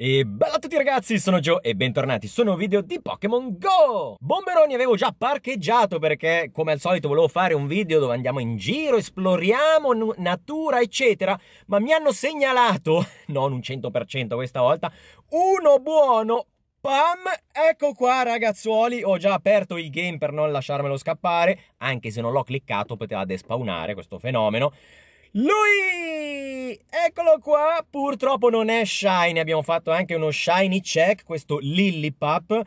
E bella a tutti ragazzi, sono Joe e bentornati su un nuovo video di Pokémon GO! Bomberoni avevo già parcheggiato perché, come al solito, volevo fare un video dove andiamo in giro, esploriamo natura, eccetera, ma mi hanno segnalato, non un 100% questa volta, uno buono Pam! Ecco qua ragazzuoli, ho già aperto il game per non lasciarmelo scappare, anche se non l'ho cliccato poteva despawnare questo fenomeno. Lui! Eccolo qua, purtroppo non è shiny, abbiamo fatto anche uno shiny check, questo Lillipup.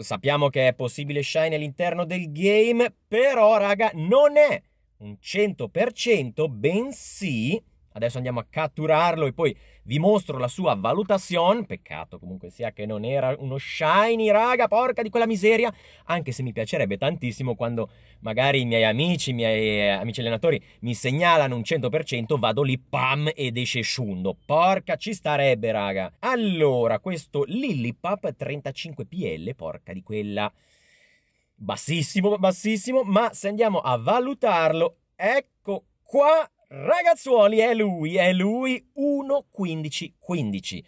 Sappiamo che è possibile shiny all'interno del game, però raga non è un 100%, bensì Adesso andiamo a catturarlo e poi vi mostro la sua valutazione. Peccato comunque sia che non era uno shiny, raga, porca di quella miseria. Anche se mi piacerebbe tantissimo quando magari i miei amici, i miei eh, amici allenatori mi segnalano un 100%, vado lì, pam, ed esce Shundo. Porca ci starebbe, raga. Allora, questo Lillipap 35PL, porca di quella... Bassissimo, bassissimo, ma se andiamo a valutarlo, ecco qua Ragazzuoli, è lui, è lui 1-15-15.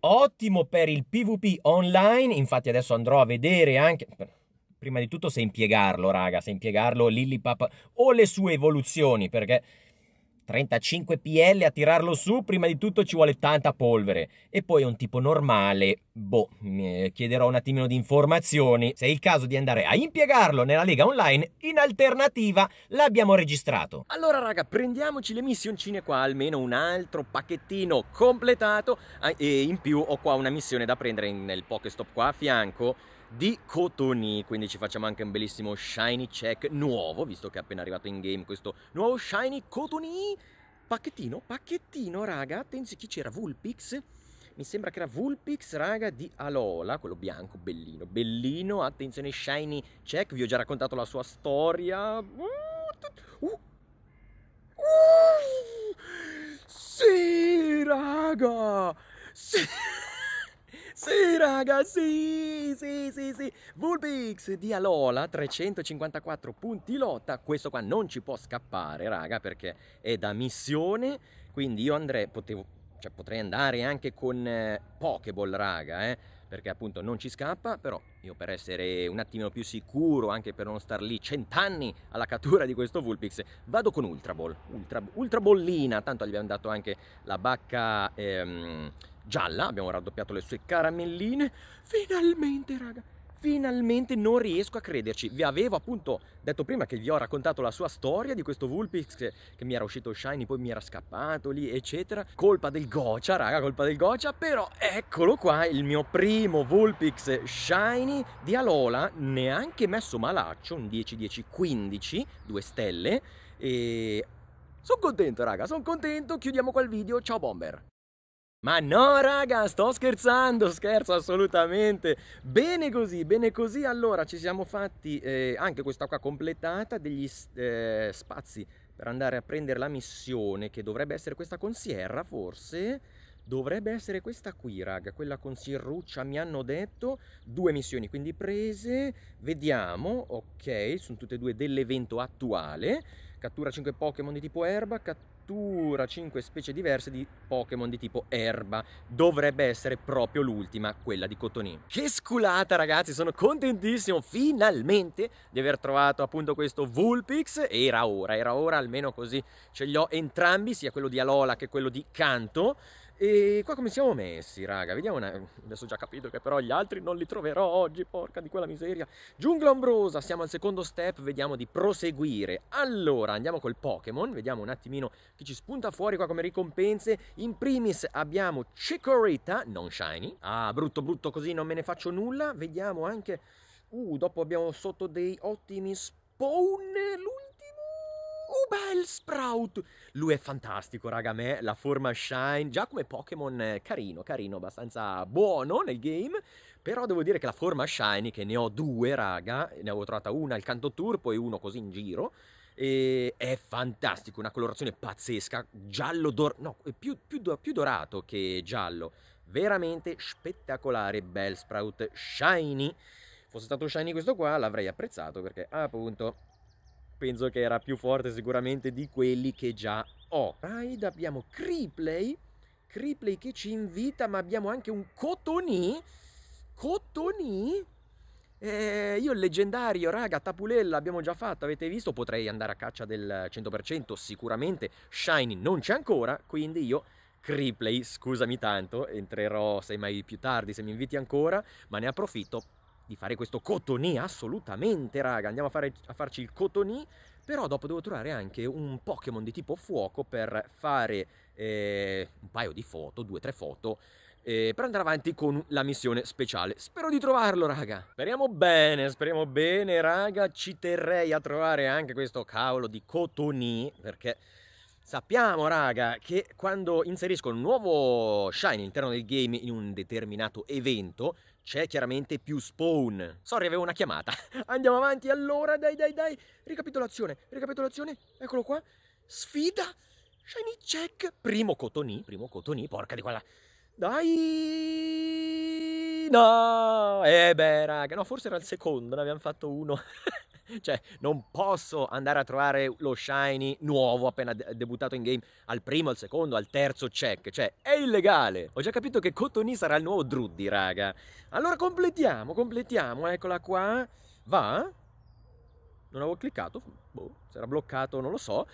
Ottimo per il PvP online, infatti adesso andrò a vedere anche prima di tutto se impiegarlo, raga, se impiegarlo Lillipap o le sue evoluzioni, perché 35 PL a tirarlo su, prima di tutto ci vuole tanta polvere. E poi è un tipo normale, boh, eh, chiederò un attimino di informazioni. Se è il caso di andare a impiegarlo nella Lega Online, in alternativa l'abbiamo registrato. Allora raga, prendiamoci le missioncine qua, almeno un altro pacchettino completato. E in più ho qua una missione da prendere nel Pokestop qua a fianco di Cotoni, quindi ci facciamo anche un bellissimo shiny check nuovo, visto che è appena arrivato in game questo nuovo shiny Cotoni, pacchettino, pacchettino raga, attenzione, chi c'era? Vulpix? mi sembra che era Vulpix, raga, di Alola, quello bianco, bellino, bellino, attenzione, shiny check, vi ho già raccontato la sua storia, uh, uh, uh, sì, raga, sì. Sì, raga, sì, sì, sì, sì. Vulpix di Alola, 354 punti lotta. Questo qua non ci può scappare, raga, perché è da missione. Quindi io andrei, potevo, cioè, potrei andare anche con eh, Pokéball, raga, eh perché appunto non ci scappa, però io per essere un attimino più sicuro, anche per non star lì cent'anni alla cattura di questo Vulpix, vado con Ultra Ball, Ultra, Ultra Bollina, tanto gli abbiamo dato anche la bacca ehm, gialla, abbiamo raddoppiato le sue caramelline. Finalmente, raga, finalmente non riesco a crederci. Vi avevo appunto detto prima che vi ho raccontato la sua storia di questo Vulpix che, che mi era uscito shiny, poi mi era scappato lì, eccetera. Colpa del Gocia, raga, colpa del Gocia, però eccolo qua il mio primo Vulpix shiny di Alola, neanche messo malaccio, un 10 10 15, due stelle e sono contento raga, sono contento, chiudiamo qua il video, ciao bomber! Ma no raga, sto scherzando, scherzo assolutamente. Bene così, bene così. Allora ci siamo fatti eh, anche questa qua completata degli eh, spazi per andare a prendere la missione che dovrebbe essere questa con Sierra forse. Dovrebbe essere questa qui, raga, quella con sirruccia, mi hanno detto, due missioni quindi prese, vediamo, ok, sono tutte e due dell'evento attuale, cattura 5 Pokémon di tipo erba, cattura 5 specie diverse di Pokémon di tipo erba. Dovrebbe essere proprio l'ultima, quella di Cotonì. Che sculata ragazzi, sono contentissimo finalmente di aver trovato appunto questo Vulpix. Era ora, era ora almeno così ce li ho entrambi, sia quello di Alola che quello di Canto. E qua come siamo messi, raga? Vediamo una... Adesso ho già capito che però gli altri non li troverò oggi, porca di quella miseria. Giungla ombrosa, siamo al secondo step, vediamo di proseguire. Allora, andiamo col Pokémon, vediamo un attimino che ci spunta fuori qua come ricompense. In primis abbiamo Chikorita, non Shiny. Ah, brutto, brutto così, non me ne faccio nulla. Vediamo anche... Uh, dopo abbiamo sotto dei ottimi spawn, l'ultimo bel Sprout! Lui è fantastico, raga, a me la forma Shine, già come Pokémon eh, carino, carino, abbastanza buono nel game, però devo dire che la forma Shiny, che ne ho due, raga, ne avevo trovata una al canto tour, poi uno così in giro, e è fantastico, una colorazione pazzesca, giallo dorato, no, più, più, più dorato che giallo, veramente spettacolare Bellsprout Shiny. Fosse stato Shiny questo qua l'avrei apprezzato perché appunto penso che era più forte sicuramente di quelli che già ho. Raid abbiamo Cripley, Cripley che ci invita, ma abbiamo anche un Cotoni, Cotoni, eh, io il leggendario, raga, Tapulella abbiamo già fatto, avete visto? Potrei andare a caccia del 100%, sicuramente Shiny non c'è ancora, quindi io Cripley, scusami tanto, entrerò mai più tardi se mi inviti ancora, ma ne approfitto di fare questo cotonì, assolutamente raga, andiamo a, fare, a, farci il cotonì, però dopo devo trovare anche un Pokémon di tipo fuoco per fare eh, un paio di foto, due o tre foto, eh, per andare avanti con la missione speciale. Spero di trovarlo raga, speriamo bene, speriamo bene raga, ci terrei a trovare anche questo cavolo di cotonì, perché... Sappiamo raga che quando inserisco un nuovo Shine all'interno del game in un determinato evento c'è chiaramente più spawn. Sorry, avevo una chiamata. Andiamo avanti, allora, dai, dai, dai. Ricapitolazione, ricapitolazione, eccolo qua. Sfida, shiny check. Primo cotonì, primo cotonì, porca di quella. Dai! No! E eh beh, raga, no, forse era il secondo, ne abbiamo fatto uno. cioè, non posso andare a trovare lo shiny nuovo appena debuttato in game al primo, al secondo, al terzo check. Cioè, è illegale. Ho già capito che Cotoni sarà il nuovo Druddy, raga. Allora completiamo, completiamo. Eccola qua. Va? Non avevo cliccato. Boh, si era bloccato, non lo so.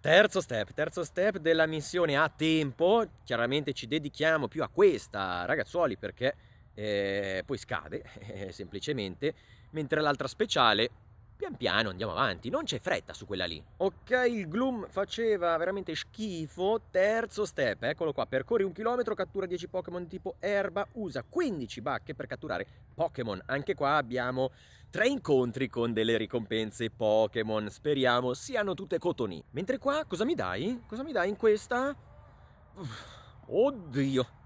Terzo step, terzo step della missione a tempo. Chiaramente ci dedichiamo più a questa, ragazzuoli, perché eh, poi scade eh, semplicemente, mentre l'altra speciale pian piano andiamo avanti, non c'è fretta su quella lì. Ok, il Gloom faceva veramente schifo, terzo step, eccolo qua, percorri un chilometro, cattura 10 Pokémon tipo erba, usa 15 bacche per catturare Pokémon. Anche qua abbiamo tre incontri con delle ricompense Pokémon, speriamo siano tutte cotoni. Mentre qua, cosa mi dai? Cosa mi dai in questa? Uff, oddio!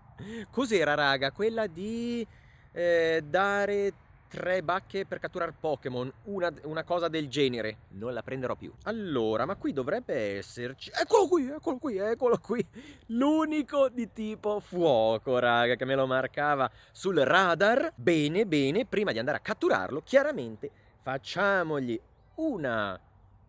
Cos'era, raga? Quella di eh, dare tre bacche per catturare Pokémon, una, una, cosa del genere. Non la prenderò più. Allora, ma qui dovrebbe esserci... Eccolo qui, eccolo qui, eccolo qui. L'unico di tipo fuoco, raga, che me lo marcava sul radar. Bene, bene, prima di andare a catturarlo, chiaramente facciamogli una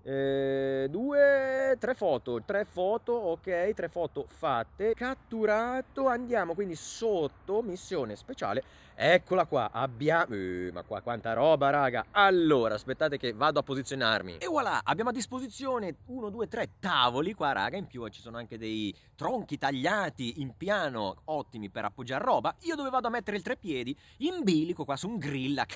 eh, due, tre foto, tre foto, ok, tre foto fatte, catturato, andiamo quindi sotto missione speciale, eccola qua, abbiamo, eh, ma qua quanta roba raga, allora aspettate che vado a posizionarmi e voilà, abbiamo a disposizione uno, due, tre tavoli qua raga, in più eh, ci sono anche dei tronchi tagliati in piano, ottimi per appoggiare roba, io dove vado a mettere il treppiedi, in bilico qua su un grill,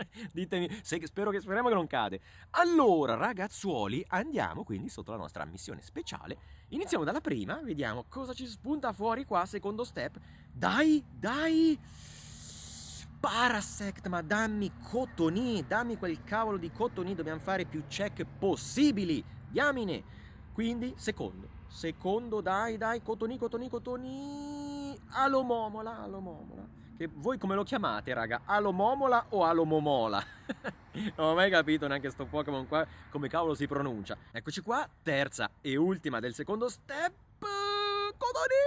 Ditemi, se, spero che, speriamo che non cade. Allora, ragazzuoli, andiamo quindi sotto la nostra missione speciale. Iniziamo dalla prima, vediamo cosa ci spunta fuori qua, secondo step. Dai, dai! Parasect, ma dammi cotoni, dammi quel cavolo di cotoni, dobbiamo fare più check possibili, diamine! Quindi, secondo, secondo, dai, dai, cotoni, cotoni, cotoni, alomomola, alomomola. Che voi come lo chiamate, raga? Alomomola o Alomomola? non ho mai capito neanche sto Pokémon qua come cavolo si pronuncia. Eccoci qua, terza e ultima del secondo step. Codone!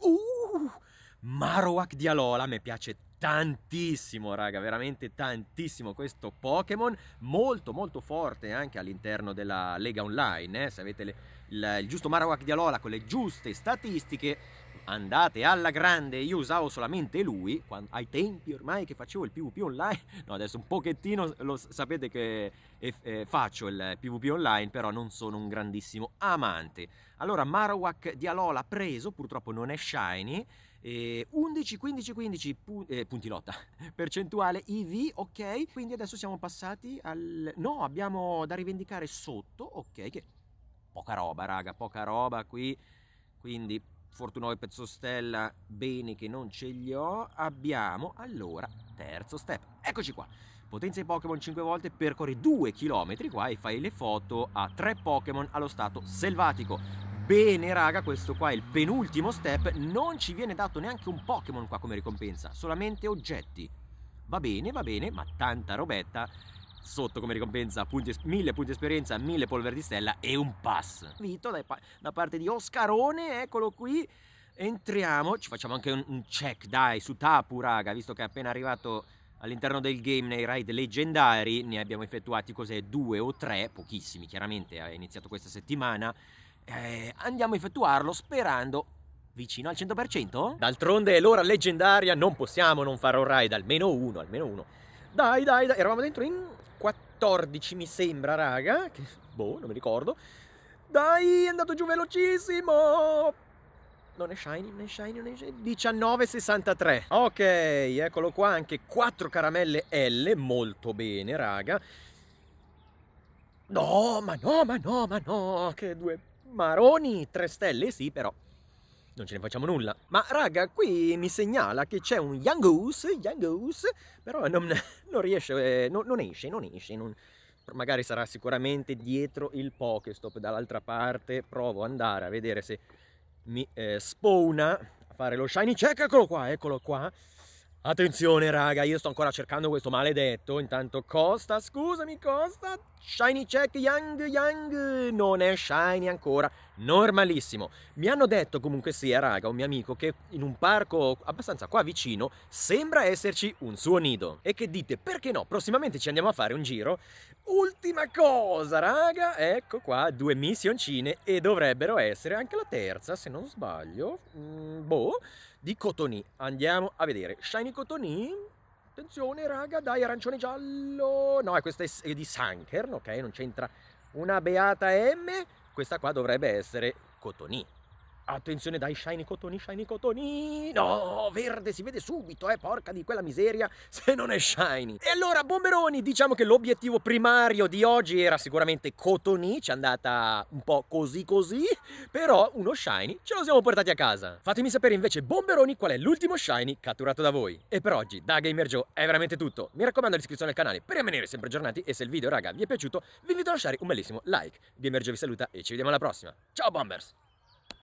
Uh! Marowak di Alola, mi piace tantissimo raga veramente tantissimo questo Pokémon molto molto forte anche all'interno della Lega Online eh? se avete le, il, il, giusto Marowak di Alola con le giuste statistiche andate alla grande, io usavo solamente lui, quando, ai tempi ormai che facevo il PvP online, no adesso un pochettino lo sapete che eh, eh, faccio il PvP online, però non sono un grandissimo amante. Allora Marowak di Alola preso, purtroppo non è shiny, 11, 15, 15 pu- eh, punti lotta, percentuale IV, ok, quindi adesso siamo passati al... no, abbiamo da rivendicare sotto, ok, che poca roba raga, poca roba qui, quindi Fortunoi Pezzostella, bene che non ce li ho, abbiamo allora terzo step. Eccoci qua, potenza i Pokémon 5 volte, percorri 2 km qua e fai le foto a 3 Pokémon allo stato selvatico. Bene raga, questo qua è il penultimo step, non ci viene dato neanche un Pokémon qua come ricompensa, solamente oggetti. Va bene, va bene, ma tanta robetta sotto come ricompensa 1000 punti esperienza, 1000 polvere di stella e un pass. Vito pa da parte di Oscarone, eccolo qui. Entriamo, ci facciamo anche un, un check, dai, su Tapu, raga, visto che è appena arrivato all'interno del game nei raid leggendari. Ne abbiamo effettuati cos'è, due o tre, pochissimi chiaramente, è iniziato questa settimana. Eh, andiamo a effettuarlo sperando vicino al 100%? D'altronde è l'ora leggendaria, non possiamo non fare un raid, almeno uno, almeno uno. Dai, dai, dai. Eravamo dentro in 14, mi sembra, raga. Che, boh, non mi ricordo. Dai, è andato giù velocissimo. Non è shiny, non è shiny, non è shiny. 19,63. Ok, eccolo qua, anche 4 caramelle L, molto bene, raga. No, ma no, ma no, ma no, che due maroni, 3 stelle, sì, però non ce ne facciamo nulla. Ma raga, qui mi segnala che c'è un Young Goose, young goose però non, non riesce, eh, non, non, esce, non esce. Non... Magari sarà sicuramente dietro il Pokestop dall'altra parte. Provo ad andare a vedere se mi eh, spawna a fare lo shiny check. Eccolo qua, eccolo qua. Attenzione raga, io sto ancora cercando questo maledetto, intanto Costa, scusami Costa, Shiny Check, Young, Young, non è Shiny ancora, normalissimo. Mi hanno detto comunque sia, raga, un mio amico, che in un parco abbastanza qua vicino sembra esserci un suo nido. E che dite, perché no? Prossimamente ci andiamo a fare un giro. Ultima cosa, raga, ecco qua, due missioncine e dovrebbero essere anche la terza, se non sbaglio, mm, boh, di Cotoni. Andiamo a vedere. Shiny Cotoni, attenzione raga, dai, arancione giallo. No, questa è di Sankern, ok? Non c'entra una beata M questa qua dovrebbe essere Cotonì Attenzione dai shiny cotoni, shiny cotoni. No, verde si vede subito, eh, porca di quella miseria se non è shiny. E allora, bomberoni, diciamo che l'obiettivo primario di oggi era sicuramente cotoni, ci è andata un po' così così, però uno shiny ce lo siamo portati a casa. Fatemi sapere invece, bomberoni, qual è l'ultimo shiny catturato da voi. E per oggi, da Gamer Joe è veramente tutto. Mi raccomando l'iscrizione al canale per rimanere sempre aggiornati e se il video, raga, vi è piaciuto, vi invito a lasciare un bellissimo like. Gamer Joe vi saluta e ci vediamo alla prossima. Ciao Bombers!